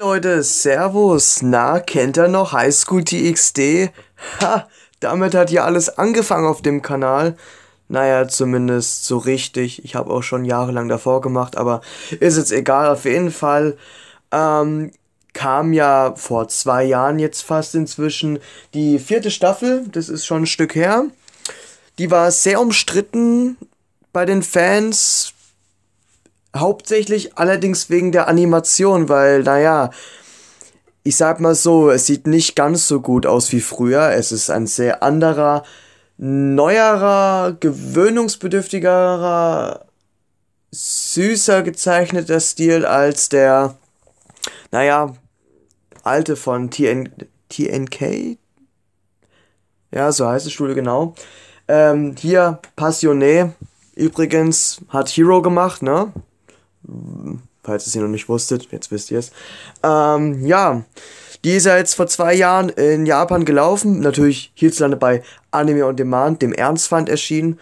Leute, Servus, na, kennt ihr noch Highschool TXD? Ha, damit hat ja alles angefangen auf dem Kanal. Naja, zumindest so richtig. Ich habe auch schon jahrelang davor gemacht, aber ist jetzt egal, auf jeden Fall. Ähm, kam ja vor zwei Jahren jetzt fast inzwischen die vierte Staffel, das ist schon ein Stück her. Die war sehr umstritten bei den Fans, Hauptsächlich allerdings wegen der Animation, weil, naja, ich sag mal so, es sieht nicht ganz so gut aus wie früher. Es ist ein sehr anderer, neuerer, gewöhnungsbedürftigerer, süßer gezeichneter Stil als der, naja, alte von TN, TNK? Ja, so heißt es Studio genau. Ähm, hier, Passionné, übrigens, hat Hero gemacht, ne? Falls ihr sie noch nicht wusstet, jetzt wisst ihr es. Ähm, ja, die ist ja jetzt vor zwei Jahren in Japan gelaufen. Natürlich hierzulande bei Anime on Demand, dem Ernstfand erschienen.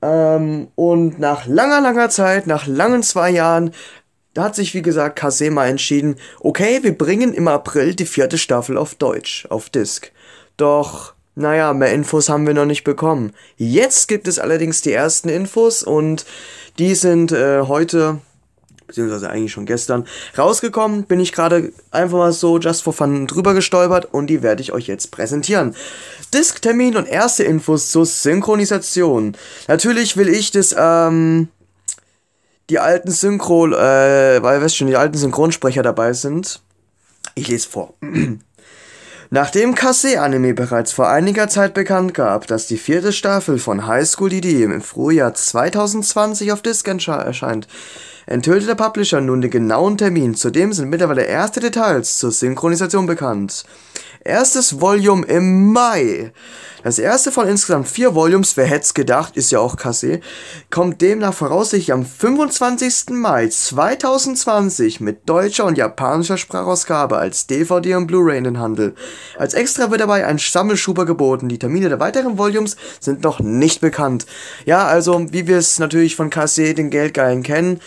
Ähm, und nach langer, langer Zeit, nach langen zwei Jahren, da hat sich wie gesagt Kasema entschieden, okay, wir bringen im April die vierte Staffel auf Deutsch, auf Disc. Doch, naja, mehr Infos haben wir noch nicht bekommen. Jetzt gibt es allerdings die ersten Infos und die sind äh, heute beziehungsweise eigentlich schon gestern, rausgekommen. Bin ich gerade einfach mal so just for fun drüber gestolpert und die werde ich euch jetzt präsentieren. Disk-Termin und erste Infos zur Synchronisation. Natürlich will ich das, ähm, die alten Synchro, äh, weil, weißt schon, die alten Synchronsprecher dabei sind. Ich lese vor. Nachdem Kasei Anime bereits vor einiger Zeit bekannt gab, dass die vierte Staffel von High School DD im Frühjahr 2020 auf Disc erscheint, enthüllte der Publisher nun den genauen Termin. Zudem sind mittlerweile erste Details zur Synchronisation bekannt. Erstes Volume im Mai. Das erste von insgesamt vier Volumes, wer hätte es gedacht, ist ja auch Kassé, kommt demnach voraussichtlich am 25. Mai 2020 mit deutscher und japanischer Sprachausgabe als DVD und Blu-ray in den Handel. Als extra wird dabei ein Sammelschuber geboten. Die Termine der weiteren Volumes sind noch nicht bekannt. Ja, also wie wir es natürlich von Kassé, den Geldgeilen kennen,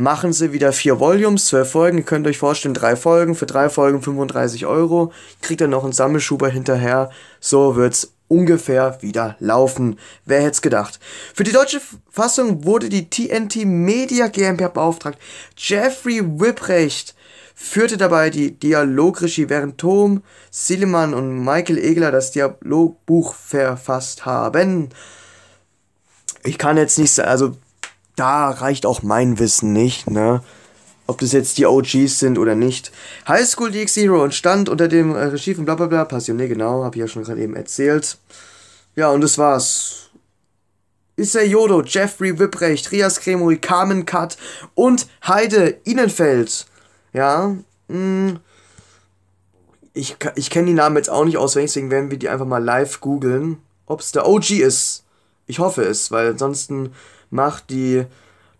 machen sie wieder vier Volumes, zwölf Folgen. Ihr könnt euch vorstellen, drei Folgen, für drei Folgen 35 Euro. Kriegt dann noch einen Sammelschuber hinterher. So wird's ungefähr wieder laufen. Wer hätte es gedacht? Für die deutsche Fassung wurde die TNT Media GmbH beauftragt. Jeffrey Wipprecht führte dabei die Dialogregie, während Tom Silliman und Michael Egler das Dialogbuch verfasst haben. Ich kann jetzt nicht sagen, also da reicht auch mein Wissen nicht, ne? Ob das jetzt die OGs sind oder nicht. High School DX Zero entstand unter dem äh, Regie von blablabla, Passionär, genau, habe ich ja schon gerade eben erzählt. Ja, und das war's. Issei Yodo, Jeffrey Wipprecht, Rias Kremori, Carmen Cut und Heide Innenfeld. Ja, mh. Hm. Ich, ich kenne die Namen jetzt auch nicht auswendig, deswegen werden wir die einfach mal live googeln, ob es der OG ist. Ich hoffe es, weil ansonsten macht die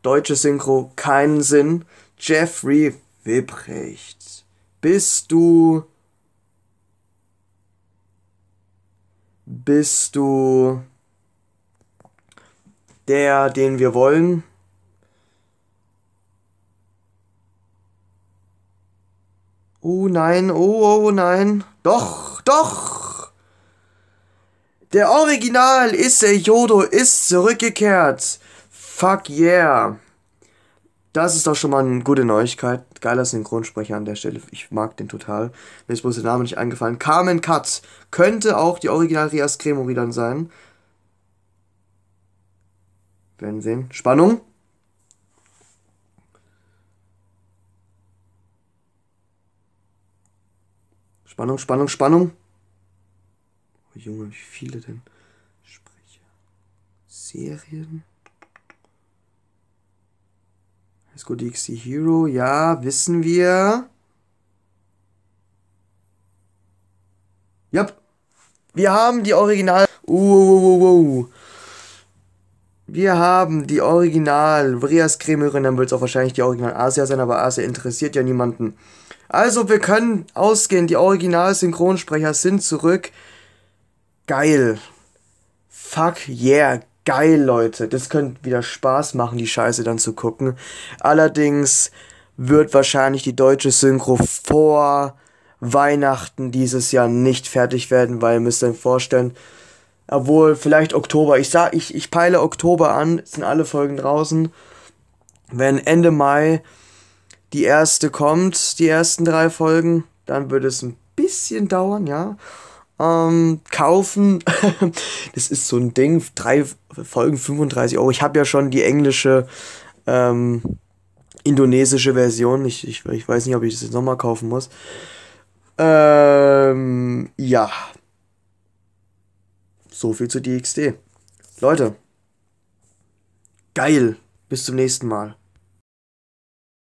deutsche Synchro keinen Sinn. Jeffrey Wibrecht, bist du. Bist du der, den wir wollen? Oh nein, oh, oh, oh nein. Doch, doch. Der Original Issei Yodo ist zurückgekehrt. Fuck yeah. Das ist doch schon mal eine gute Neuigkeit. Geiler Synchronsprecher an der Stelle. Ich mag den total. Mir ist bloß der Name nicht eingefallen. Carmen Katz könnte auch die Original Rias Cremori dann sein. Werden sehen. Spannung. Spannung, Spannung, Spannung. Oh Junge, wie viele denn? Sprecher. Serien. Let's go DXC Hero. Ja, wissen wir. Yep. Wir haben die Original. Uh, uh, uh, uh. uh. Wir haben die Original Vrias Cremerin, dann wird es auch wahrscheinlich die Original Asia sein, aber Asia interessiert ja niemanden. Also wir können ausgehen, die Original Synchronsprecher sind zurück geil. Fuck yeah, geil, Leute. Das könnte wieder Spaß machen, die Scheiße dann zu gucken. Allerdings wird wahrscheinlich die deutsche Synchro vor Weihnachten dieses Jahr nicht fertig werden, weil ihr müsst euch vorstellen, obwohl vielleicht Oktober, ich sag, ich, ich peile Oktober an, sind alle Folgen draußen. Wenn Ende Mai die erste kommt, die ersten drei Folgen, dann wird es ein bisschen dauern, ja ähm, kaufen. das ist so ein Ding, drei Folgen 35 Euro. Ich habe ja schon die englische, ähm, indonesische Version. Ich, ich, ich weiß nicht, ob ich das jetzt nochmal kaufen muss. Ähm, ja. So viel zu DXD. Leute, geil. Bis zum nächsten Mal.